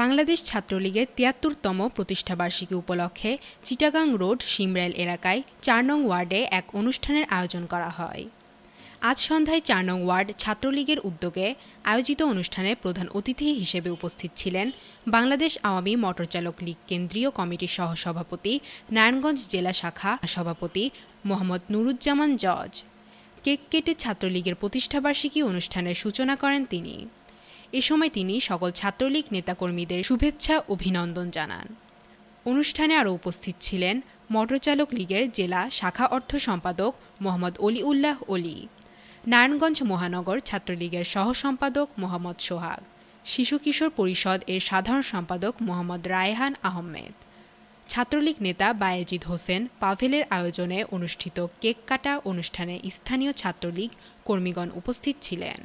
বাংলাদেশ ছাত্রলীগের তিয়াত্তরতম প্রতিষ্ঠাবার্ষিকী উপলক্ষে চিটাগাং রোড সিমরাইল এলাকায় চার নং ওয়ার্ডে এক অনুষ্ঠানের আয়োজন করা হয় আজ সন্ধ্যায় চার নং ওয়ার্ড ছাত্রলীগের উদ্যোগে আয়োজিত অনুষ্ঠানে প্রধান অতিথি হিসেবে উপস্থিত ছিলেন বাংলাদেশ আওয়ামী মোটরচালক লীগ কেন্দ্রীয় কমিটির সহসভাপতি নারায়ণগঞ্জ জেলা শাখা সভাপতি মোহাম্মদ নুরুজ্জামান জজ কেক কেটে ছাত্রলীগের প্রতিষ্ঠাবার্ষিকী অনুষ্ঠানের সূচনা করেন তিনি এ সময় তিনি সকল ছাত্রলীগ নেতাকর্মীদের শুভেচ্ছা অভিনন্দন জানান অনুষ্ঠানে আরও উপস্থিত ছিলেন মোটরচালক লীগের জেলা শাখা অর্থ সম্পাদক মোহাম্মদ অলি উল্লাহ অলি নারায়ণগঞ্জ মহানগর ছাত্রলীগের সহ সম্পাদক মোহাম্মদ সোহাগ শিশু কিশোর পরিষদ এর সাধারণ সম্পাদক মোহাম্মদ রায়হান আহমেদ ছাত্রলীগ নেতা বায়েজিদ হোসেন পাভেলের আয়োজনে অনুষ্ঠিত কেক কাটা অনুষ্ঠানে স্থানীয় ছাত্রলীগ কর্মীগণ উপস্থিত ছিলেন